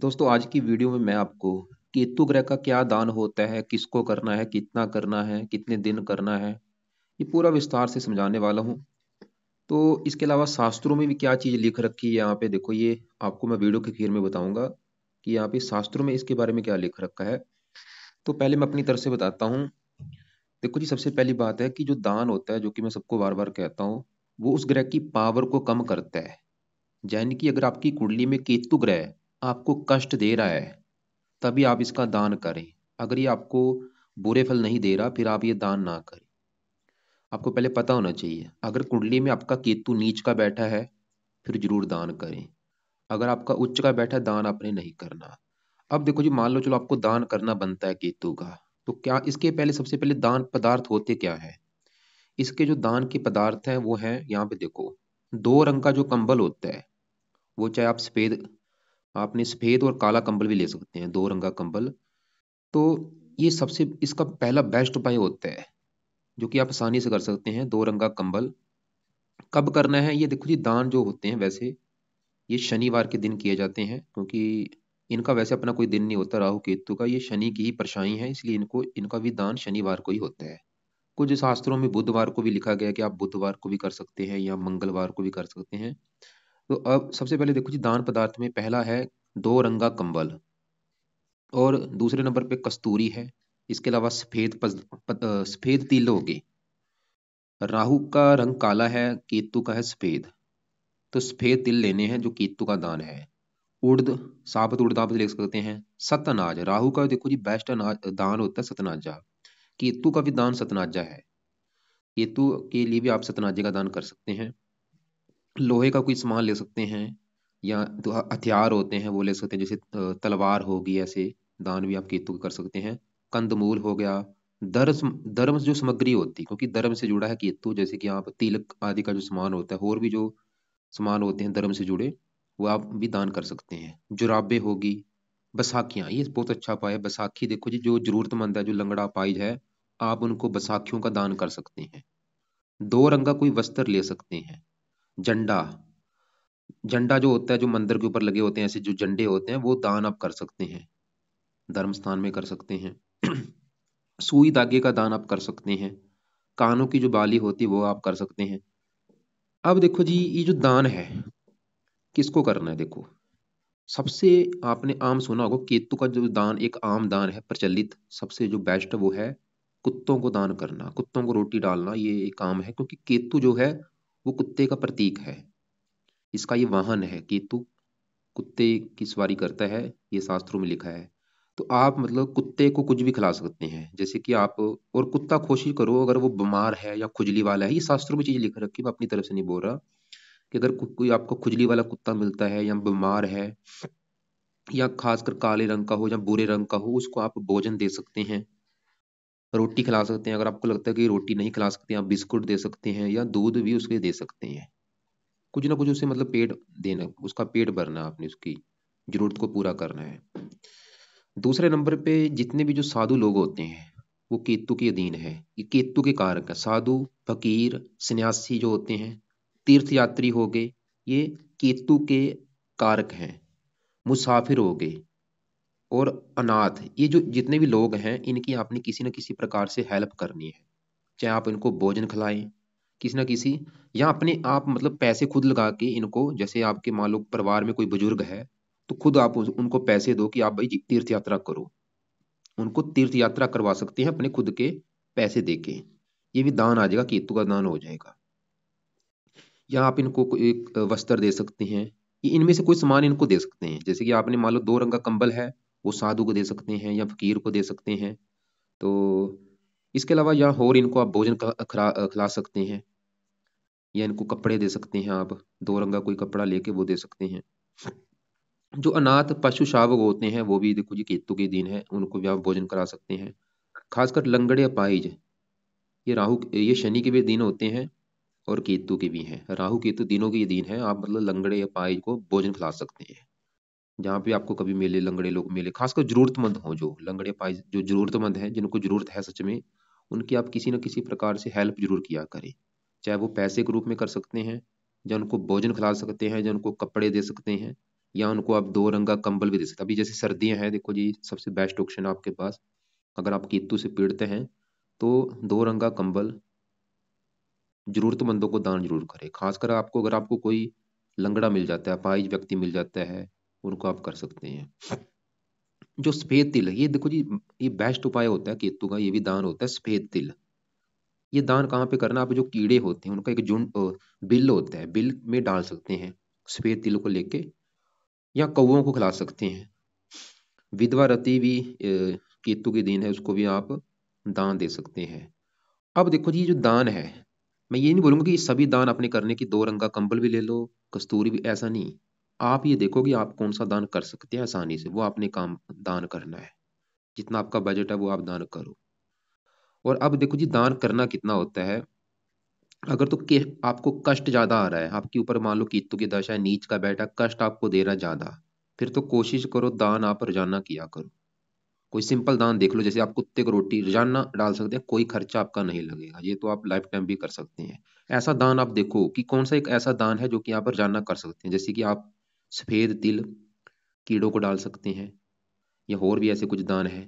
दोस्तों आज की वीडियो में मैं आपको केतु ग्रह का क्या दान होता है किसको करना है कितना करना है कितने दिन करना है ये पूरा विस्तार से समझाने वाला हूँ तो इसके अलावा शास्त्रों में भी क्या चीज़ लिख रखी है यहाँ पे देखो ये आपको मैं वीडियो के खीर में बताऊंगा कि यहाँ पे शास्त्रों में इसके बारे में क्या लिख रखा है तो पहले मैं अपनी तरफ से बताता हूँ देखो जी सबसे पहली बात है कि जो दान होता है जो कि मैं सबको बार बार कहता हूँ वो उस ग्रह की पावर को कम करता है यानी कि अगर आपकी कुंडली में केतु ग्रह है आपको कष्ट दे रहा है तभी आप इसका दान करें अगर ये आपको बुरे फल नहीं दे रहा फिर आप ये दान ना करें आपको पहले पता होना चाहिए अगर कुंडली में आपका केतु नीच का बैठा है फिर जरूर दान करें अगर आपका उच्च का बैठा दान आपने नहीं करना अब देखो जी मान लो चलो आपको दान करना बनता है केतु का तो क्या इसके पहले सबसे पहले दान पदार्थ होते क्या है इसके जो दान के पदार्थ हैं वो हैं यहाँ पे देखो दो रंग का जो कंबल होता है वो चाहे आप सफेद आपने सफ़ेद और काला कंबल भी ले सकते हैं दो रंगा कंबल तो ये सबसे इसका पहला बेस्ट उपाय होता है जो कि आप आसानी से कर सकते हैं दो रंगा कंबल कब करना है ये देखो जी दान जो होते हैं वैसे ये शनिवार के दिन किए जाते हैं क्योंकि इनका वैसे अपना कोई दिन नहीं होता राहु केतु का ये शनि की ही परछाई है इसलिए इनको इनका भी दान शनिवार को ही होता है कुछ शास्त्रों में बुधवार को भी लिखा गया कि आप बुधवार को भी कर सकते हैं या मंगलवार को भी कर सकते हैं तो अब सबसे पहले देखो जी दान पदार्थ में पहला है दो रंगा कंबल और दूसरे नंबर पे कस्तूरी है इसके अलावा सफेद सफेद तिल हो गए राहु का रंग काला है केतु का है सफेद तो सफेद तिल लेने हैं जो केतु का दान है उड़द साबत उड़द आप ले सकते हैं सत अनाज राहु का देखो जी बेस्ट अनाज दान होता है सतनाजा केतु का भी दान सतनाजा है केतु के लिए भी आप सतनाजे का दान कर सकते हैं लोहे का कोई सामान ले सकते हैं या तो हथियार होते हैं वो ले सकते हैं जैसे तलवार होगी ऐसे दान भी आप केतु तो कर सकते हैं कंदमूल हो गया धर्म धर्म जो सामग्री होती है क्योंकि धर्म से जुड़ा है केतु तो, जैसे कि आप तिलक आदि का जो सामान होता है और भी जो सामान होते हैं धर्म से जुड़े वो आप भी दान कर सकते हैं जुराबे होगी बसाखियाँ ये बहुत अच्छा उपाय है बसाखी देखो जी जो जरूरतमंद है जो लंगड़ा पाई है आप उनको बसाखियों का दान कर सकते हैं दो रंग का कोई वस्त्र ले सकते हैं झंडा झंडा जो होता है जो मंदिर के ऊपर लगे होते हैं ऐसे जो झंडे होते हैं वो दान आप कर सकते हैं धर्म स्थान में कर सकते हैं सुई धागे का दान आप कर सकते हैं कानों की जो बाली होती है वो आप कर सकते हैं अब देखो जी ये जो दान है किसको करना है देखो सबसे आपने आम सुना होगा केतु का जो दान एक आम दान है प्रचलित सबसे जो बेस्ट वो है कुत्तों को दान करना कुत्तों को रोटी डालना ये एक काम है क्योंकि केतु जो है वो कुत्ते का प्रतीक है इसका ये वाहन है केतु कुत्ते की सवारी करता है ये शास्त्रों में लिखा है तो आप मतलब कुत्ते को कुछ भी खिला सकते हैं जैसे कि आप और कुत्ता कोशिश करो अगर वो बीमार है या खुजली वाला है ये शास्त्रों में चीज़ लिख रखी मैं अपनी तरफ से नहीं बोल रहा कि अगर कोई आपको खुजली वाला कुत्ता मिलता है या बीमार है या खासकर काले रंग का हो या बुरे रंग का हो उसको आप भोजन दे सकते हैं रोटी खिला सकते हैं अगर आपको लगता है कि रोटी नहीं खिला सकते आप बिस्कुट दे सकते हैं या दूध भी उसके दे सकते हैं कुछ ना कुछ उसे मतलब पेट देना उसका पेट भरना आपने उसकी ज़रूरत को पूरा करना है दूसरे नंबर पे जितने भी जो साधु लोग होते हैं वो केतु के अधीन है ये केतु के कारक है साधु फकीर सन्यासी जो होते हैं तीर्थ यात्री हो गए ये केतु के कारक हैं मुसाफिर हो गए और अनाथ ये जो जितने भी लोग हैं इनकी आपने किसी न किसी प्रकार से हेल्प करनी है चाहे आप इनको भोजन खिलाएं किसी ना किसी या अपने आप मतलब पैसे खुद लगा के इनको जैसे आपके मान लो परिवार में कोई बुजुर्ग है तो खुद आप उनको पैसे दो कि आप भाई तीर्थ यात्रा करो उनको तीर्थ यात्रा करवा सकते हैं अपने खुद के पैसे दे के ये भी दान आ जाएगा केतु का दान हो जाएगा या आप इनको एक वस्त्र दे सकते हैं इनमें से कोई सामान इनको दे सकते हैं जैसे कि आपने मान लो दो रंग का कंबल है वो साधु को दे सकते हैं या फकीर को दे सकते हैं तो इसके अलावा या और इनको आप भोजन खिला सकते हैं या इनको कपड़े दे सकते हैं आप दो रंगा कोई कपड़ा लेके वो दे सकते हैं जो अनाथ पशु शावक होते हैं वो भी देखो जी केतु के दिन है उनको भी आप भोजन करा सकते हैं खासकर लंगड़े या पाइज ये राहु ये शनि के भी दिन होते हैं और केतु के भी हैं राहु केतु दिनों के दिन है आप मतलब लंगड़े या पाइज को भोजन खिला सकते हैं जहाँ पे आपको कभी मेले लंगड़े लोग मेले खासकर जरूरतमंद हों जो लंगड़े पाए जो जरूरतमंद हैं जिनको जरूरत है सच में उनकी आप किसी न किसी प्रकार से हेल्प जरूर किया करें चाहे वो पैसे के रूप में कर सकते हैं या उनको भोजन खिला सकते हैं या उनको कपड़े दे सकते हैं या उनको आप दो रंगा कंबल भी दे सकते हैं अभी जैसे सर्दियाँ हैं देखो जी सबसे बेस्ट ऑप्शन आपके पास अगर आप कीतू से पीड़ित हैं तो दो रंगा कंबल जरूरतमंदों को दान जरूर करें खासकर आपको अगर आपको कोई लंगड़ा मिल जाता है अपाहिज व्यक्ति मिल जाता है उनको आप कर सकते हैं जो सफ़ेद तिल है ये देखो जी ये बेस्ट उपाय होता है केतु का ये भी दान होता है सफ़ेद तिल ये दान कहाँ पे करना आप जो कीड़े होते हैं उनका एक झुंड बिल होता है बिल में डाल सकते हैं सफ़ेद तिल को लेके या कौओं को खिला सकते हैं विधवा रति भी केतु के दिन है उसको भी आप दान दे सकते हैं अब देखो जी जो दान है मैं ये नहीं बोलूंगा कि सभी दान अपने करने की दो रंग का कंबल भी ले लो कस्तूरी भी ऐसा नहीं आप ये देखो कि आप कौन सा दान कर सकते हैं आसानी से वो आपने काम दान करना है जितना आपका बजट है वो आप दान करो और अब देखो जी दान करना कितना होता है अगर तो के आपको कष्ट ज़्यादा आ रहा है आपके ऊपर मान लो कीतु की दशा है नीच का बैठा कष्ट आपको दे रहा है ज़्यादा फिर तो कोशिश करो दान आप रोजाना किया करो कोई सिंपल दान देख लो जैसे आप कुत्ते को रोटी रोजाना डाल सकते हैं कोई खर्चा आपका नहीं लगेगा ये तो आप लाइफ टाइम भी कर सकते हैं ऐसा दान आप देखो कि कौन सा एक ऐसा दान है जो कि आप रोजाना कर सकते हैं जैसे कि आप सफ़ेद तिल कीड़ों को डाल सकते हैं या और भी ऐसे कुछ दान हैं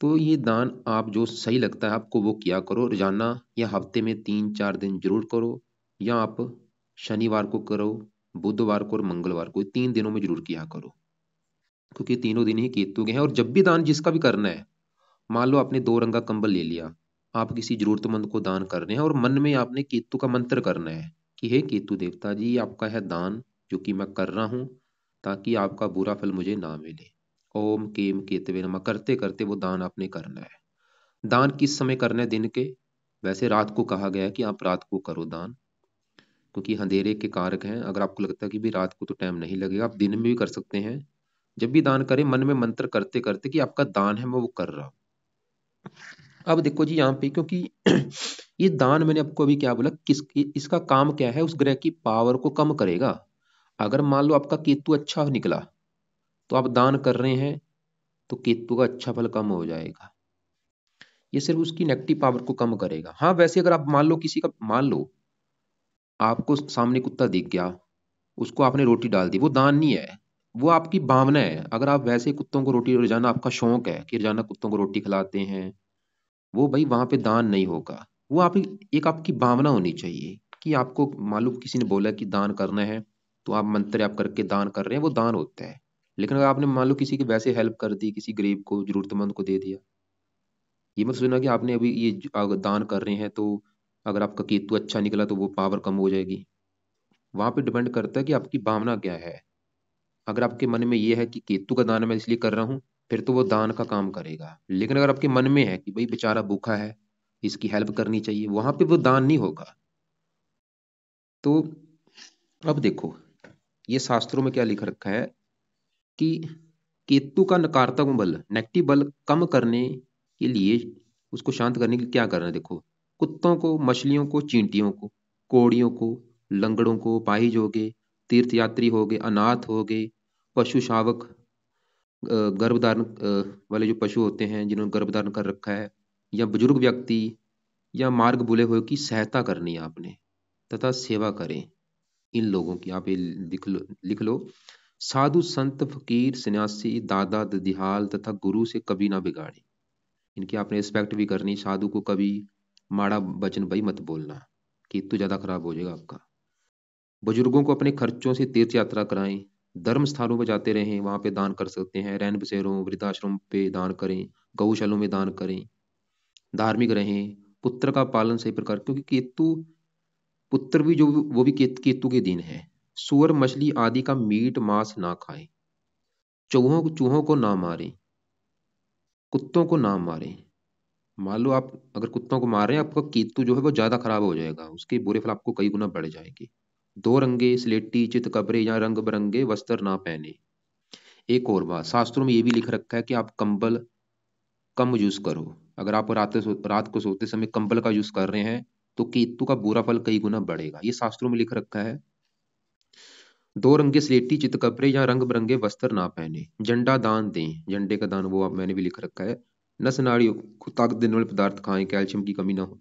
तो ये दान आप जो सही लगता है आपको वो किया करो रोज़ाना या हफ्ते में तीन चार दिन जरूर करो या आप शनिवार को करो बुधवार को और मंगलवार को तीन दिनों में जरूर किया करो क्योंकि तीनों दिन ही केतु के हैं और जब भी दान जिसका भी करना है मान लो आपने दो रंगा कंबल ले लिया आप किसी जरूरतमंद को दान कर रहे हैं और मन में आपने केतु का मंत्र करना है कि हे केतु देवता जी आपका है दान जो कि मैं कर रहा हूँ ताकि आपका बुरा फल मुझे ना मिले ओम केम केतवे नमः करते करते वो दान आपने करना है दान किस समय करना है दिन के वैसे रात को कहा गया है कि आप रात को करो दान क्योंकि अंधेरे के कारक हैं अगर आपको लगता है कि भी रात को तो टाइम नहीं लगेगा आप दिन में भी कर सकते हैं जब भी दान करें मन में मंत्र करते करते कि आपका दान है मैं वो कर रहा हूँ अब देखो जी यहाँ पे क्योंकि ये दान मैंने आपको अभी क्या बोला किस इसका काम क्या है उस ग्रह की पावर को कम करेगा अगर मान लो आपका केतु अच्छा निकला तो आप दान कर रहे हैं तो केतु का अच्छा फल कम हो जाएगा ये सिर्फ उसकी नेगेटिव पावर को कम करेगा हाँ वैसे अगर आप मान लो किसी का मान लो आपको सामने कुत्ता दिख गया उसको आपने रोटी डाल दी वो दान नहीं है वो आपकी भावना है अगर आप वैसे कुत्तों को रोटी रोजाना आपका शौक है कि रोजाना कुत्तों को रोटी खिलाते हैं वो भाई वहां पे दान नहीं होगा वो आप एक आपकी भावना होनी चाहिए कि आपको मालूम किसी ने बोला कि दान करना है तो आप मंत्र आप करके दान कर रहे हैं वो दान होते हैं लेकिन अगर आपने मान लो किसी की वैसे हेल्प कर दी किसी गरीब को जरूरतमंद को दे दिया ये मत सुना कि आपने अभी ये दान कर रहे हैं तो अगर आपका केतु अच्छा निकला तो वो पावर कम हो जाएगी वहाँ पे डिपेंड करता है कि आपकी भावना क्या है अगर आपके मन में ये है कि केतु का दान मैं इसलिए कर रहा हूँ फिर तो वो दान का काम करेगा लेकिन अगर आपके मन में है कि भाई बेचारा भूखा है इसकी हेल्प करनी चाहिए वहाँ पे वो दान नहीं होगा तो अब देखो ये शास्त्रों में क्या लिख रखा है कि केतु का नकारात्मक बल नेगेटिव बल कम करने के लिए उसको शांत करने के लिए क्या करना है देखो कुत्तों को मछलियों को चींटियों को कोड़ियों को लंगड़ों को पाहिज हो गए तीर्थयात्री हो गए अनाथ हो गए पशु शावक गर्भधारण वाले जो पशु होते हैं जिन्होंने गर्भधारण कर रखा है या बुजुर्ग व्यक्ति या मार्ग भूले हुए की सहायता करनी है आपने तथा सेवा करें इन लोगों की यहाँ पे लिख लो लिख लो साधु संत फकीर सन्यासी दादा ददिहाल तथा गुरु से कभी ना बिगाड़े इनकी आपने रिस्पेक्ट भी करनी साधु को कभी माड़ा वचन भाई मत बोलना कि तो ज़्यादा खराब हो जाएगा आपका बुजुर्गों को अपने खर्चों से तीर्थ यात्रा कराएं धर्म स्थानों पर जाते रहें वहां पे दान कर सकते हैं रैन बसेरों वृद्धाश्रम पे दान करें गौशालों में दान करें धार्मिक रहें पुत्र का पालन सही प्रकार क्योंकि केतु पुत्र भी जो वो भी केत, केतु के दिन है सुअर मछली आदि का मीट मांस ना खाए चूहों चूहों को ना मारें कुत्तों को ना मारें मान लो आप अगर कुत्तों को मार रहे हैं आपका केतु जो है वो ज़्यादा खराब हो जाएगा उसके बुरे फल आपको कई गुना बढ़ जाएंगे दो रंगे स्लेटी चितकबरे या रंग बिरंगे वस्त्र ना पहने एक और बात शास्त्रों में ये भी लिख रखा है कि आप कंबल कम यूज़ करो अगर आप रात रात को सोते समय कंबल का यूज़ कर रहे हैं तो केतु का बुरा फल कई गुना बढ़ेगा ये शास्त्रों में लिख रखा है दो रंगे स्लेटी चित कपड़े या रंग बिरंगे वस्त्र ना पहने झंडा दान दें झंडे का दान वो आप मैंने भी लिख रखा है नस नाड़ी ताकत देने वाले पदार्थ खाएं कैल्शियम की कमी ना हो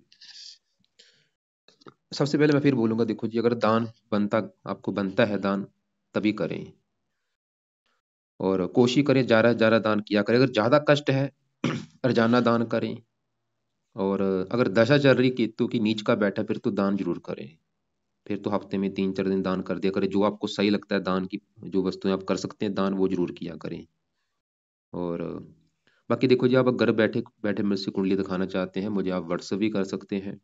सबसे पहले मैं फिर बोलूंगा देखो जी अगर दान बनता आपको बनता है दान तभी करें और कोशिश करें ज़्यादा ज़्यादा दान किया करें अगर ज़्यादा कष्ट है रजाना दान करें और अगर दशा चल रही केतु की नीच का बैठा फिर तो दान जरूर करें फिर तो हफ्ते में तीन चार दिन दान कर दिया करें जो आपको सही लगता है दान की जो वस्तुएं आप कर सकते हैं दान वो जरूर किया करें और बाकी देखो जी आप घर बैठे बैठे मेरे से कुंडली दिखाना चाहते हैं मुझे आप व्हाट्सअप भी कर सकते हैं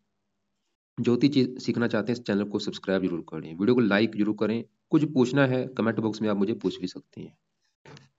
ज्योति चीज सीखना चाहते हैं इस चैनल को सब्सक्राइब जरूर करें वीडियो को लाइक जरूर करें कुछ पूछना है कमेंट बॉक्स में आप मुझे पूछ भी सकते हैं